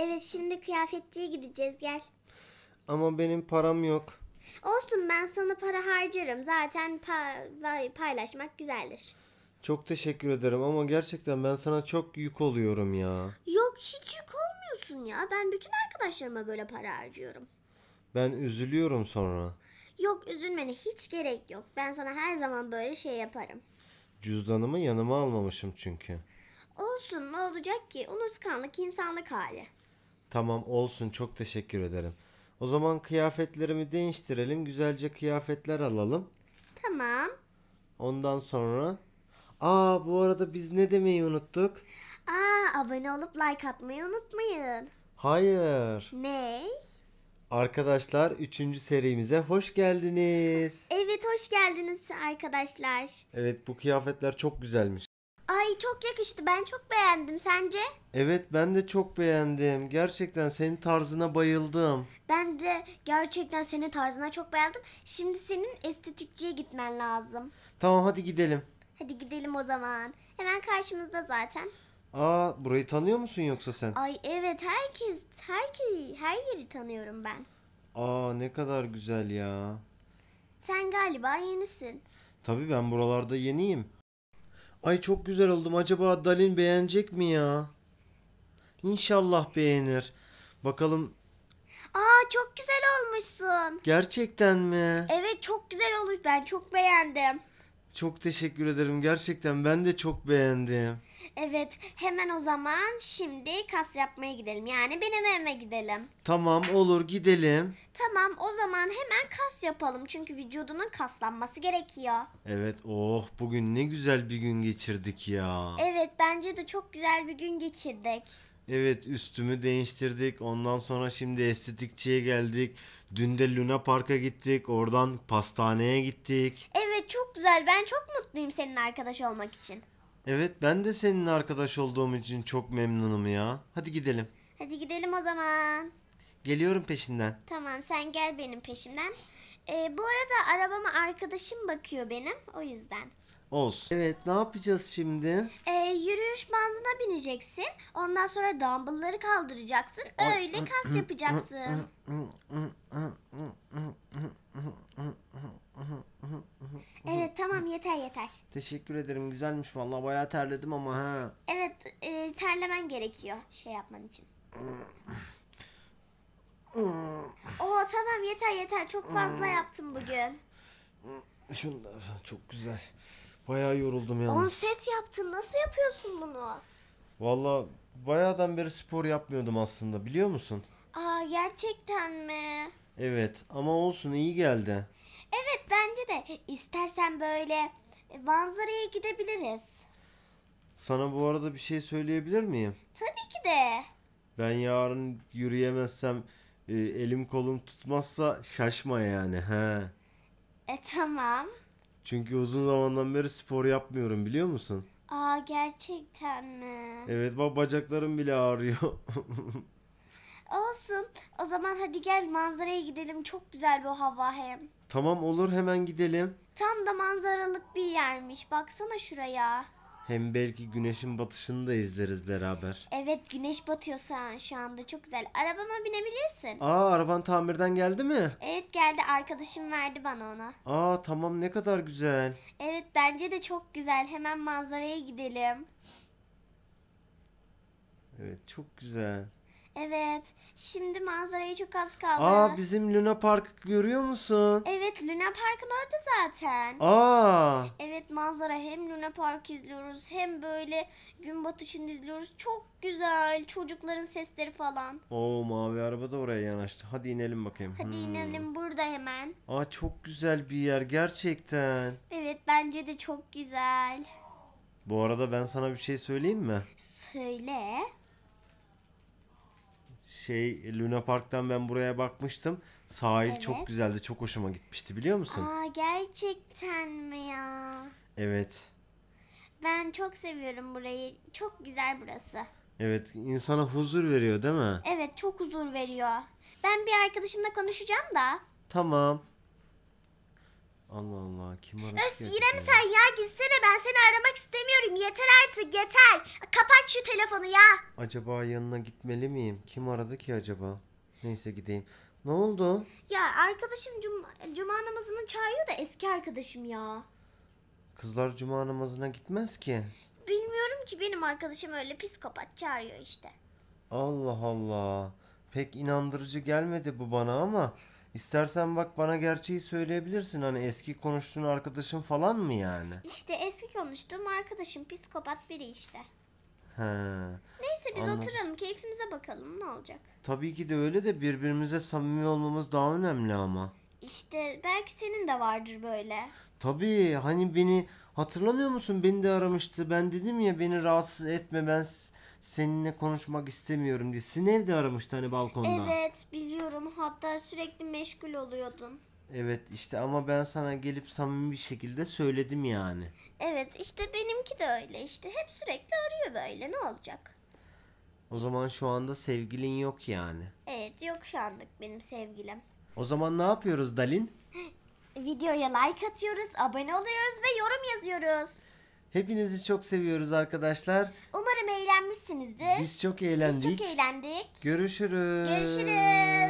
Evet şimdi kıyafetçiye gideceğiz gel. Ama benim param yok. Olsun ben sana para harcarım. Zaten pa- paylaşmak güzeldir. Çok teşekkür ederim ama gerçekten ben sana çok yük oluyorum ya. Yok hiç yük olmuyorsun ya. Ben bütün arkadaşlarıma böyle para harcıyorum. Ben üzülüyorum sonra. Yok üzülmene hiç gerek yok. Ben sana her zaman böyle şey yaparım. Cüzdanımı yanıma almamışım çünkü. Olsun ne olacak ki? Unutkanlık insanlık hali. Tamam olsun çok teşekkür ederim. O zaman kıyafetlerimi değiştirelim. Güzelce kıyafetler alalım. Tamam. Ondan sonra... Aa bu arada biz ne demeyi unuttuk? Aa abone olup like atmayı unutmayın. Hayır. Ne? Arkadaşlar 3. serimize hoş geldiniz. Evet hoş geldiniz arkadaşlar. Evet bu kıyafetler çok güzelmiş. Ay çok yakıştı. Ben çok beğendim. Sence? Evet ben de çok beğendim. Gerçekten senin tarzına bayıldım. Ben de gerçekten senin tarzına çok beğendim. Şimdi senin estetikçiye gitmen lazım. Tamam hadi gidelim. Hadi gidelim o zaman. Hemen karşımızda zaten. Aa burayı tanıyor musun yoksa sen? Ay evet herkes, herkes her yeri tanıyorum ben. Aa ne kadar güzel ya. Sen galiba yenisin. Tabii ben buralarda yeniyim. Ay çok güzel oldum. Acaba Dalin beğenecek mi ya? İnşallah beğenir. Bakalım. Aa çok güzel olmuşsun. Gerçekten mi? Evet çok güzel olmuş. Ben çok beğendim. Çok teşekkür ederim. Gerçekten ben de çok beğendim. Evet hemen o zaman şimdi kas yapmaya gidelim. Yani benim evime gidelim. Tamam olur gidelim. Tamam o zaman hemen kas yapalım. Çünkü vücudunun kaslanması gerekiyor. Evet oh bugün ne güzel bir gün geçirdik ya. Evet bence de çok güzel bir gün geçirdik. Evet üstümü değiştirdik. Ondan sonra şimdi estetikçiye geldik. Dün de Luna Park'a gittik. Oradan pastaneye gittik. Evet çok güzel. Ben çok mutluyum senin arkadaş olmak için. Evet ben de senin arkadaş olduğum için çok memnunum ya. Hadi gidelim. Hadi gidelim o zaman. Geliyorum peşinden. Tamam sen gel benim peşimden. Ee, bu arada arabama arkadaşım bakıyor benim o yüzden. Olsun. Evet ne yapacağız şimdi? Ee, yürüyüş bandına bineceksin. Ondan sonra dumbbellları kaldıracaksın. Öyle kas yapacaksın. Yeter yeter. Teşekkür ederim. Güzelmiş vallahi bayağı terledim ama ha. Evet e, terlemen gerekiyor şey yapman için. Hmm. Oo tamam yeter yeter çok fazla hmm. yaptım bugün. Hmm. Şunu çok güzel. Bayağı yoruldum yalnız. 10 set yaptın nasıl yapıyorsun bunu? Valla bayağıdan beri spor yapmıyordum aslında biliyor musun? Aa gerçekten mi? Evet ama olsun iyi geldi. Evet bence de. İstersen böyle e, manzaraya gidebiliriz. Sana bu arada bir şey söyleyebilir miyim? Tabii ki de. Ben yarın yürüyemezsem e, elim kolum tutmazsa şaşma yani he. E tamam. Çünkü uzun zamandan beri spor yapmıyorum biliyor musun? Aa gerçekten mi? Evet bak bacaklarım bile ağrıyor. Olsun. O zaman hadi gel manzaraya gidelim. Çok güzel bu hava hem. Tamam olur hemen gidelim. Tam da manzaralık bir yermiş. Baksana şuraya. Hem belki güneşin batışını da izleriz beraber. Evet güneş batıyor şu an, şu anda çok güzel. Arabama binebilirsin. Aa araban tamirden geldi mi? Evet geldi arkadaşım verdi bana ona. Aa tamam ne kadar güzel. Evet bence de çok güzel. Hemen manzaraya gidelim. Evet çok güzel. Evet. Şimdi manzarayı çok az kaldı. Aa bizim Luna Park'ı görüyor musun? Evet Luna Park'ın orada zaten. Aa. Evet manzara hem Luna Park izliyoruz hem böyle gün batışını izliyoruz. Çok güzel. Çocukların sesleri falan. Oo mavi araba da oraya yanaştı. Hadi inelim bakayım. Hadi hmm. inelim burada hemen. Aa çok güzel bir yer gerçekten. Evet bence de çok güzel. Bu arada ben sana bir şey söyleyeyim mi? Söyle şey Luna Park'tan ben buraya bakmıştım. Sahil evet. çok güzeldi. Çok hoşuma gitmişti biliyor musun? Aa gerçekten mi ya? Evet. Ben çok seviyorum burayı. Çok güzel burası. Evet, insana huzur veriyor değil mi? Evet, çok huzur veriyor. Ben bir arkadaşımla konuşacağım da. Tamam. Allah Allah kim aradı? Öz İrem sen ya gitsene ben seni aramak istemiyorum. Yeter artık yeter. Kapat şu telefonu ya. Acaba yanına gitmeli miyim? Kim aradı ki acaba? Neyse gideyim. Ne oldu? Ya arkadaşım cum cuma namazını çağırıyor da eski arkadaşım ya. Kızlar cuma namazına gitmez ki. Bilmiyorum ki benim arkadaşım öyle psikopat çağırıyor işte. Allah Allah. Pek inandırıcı gelmedi bu bana ama İstersen bak bana gerçeği söyleyebilirsin. Hani eski konuştuğun arkadaşın falan mı yani? İşte eski konuştuğum arkadaşım psikopat biri işte. He. Neyse biz Anladım. oturalım keyfimize bakalım ne olacak. Tabii ki de öyle de birbirimize samimi olmamız daha önemli ama. İşte belki senin de vardır böyle. Tabii hani beni hatırlamıyor musun? Beni de aramıştı. Ben dedim ya beni rahatsız etme ben seninle konuşmak istemiyorum diye. Sizin evde aramıştı hani balkonda. Evet biliyorum hatta sürekli meşgul oluyordun. Evet işte ama ben sana gelip samimi bir şekilde söyledim yani. Evet işte benimki de öyle işte hep sürekli arıyor böyle ne olacak? O zaman şu anda sevgilin yok yani. Evet yok şu anlık benim sevgilim. O zaman ne yapıyoruz Dalin? Videoya like atıyoruz, abone oluyoruz ve yorum yazıyoruz. Hepinizi çok seviyoruz arkadaşlar. Umarım eğlenmişsinizdir. Biz çok eğlendik. Biz çok eğlendik. Görüşürüz. Görüşürüz.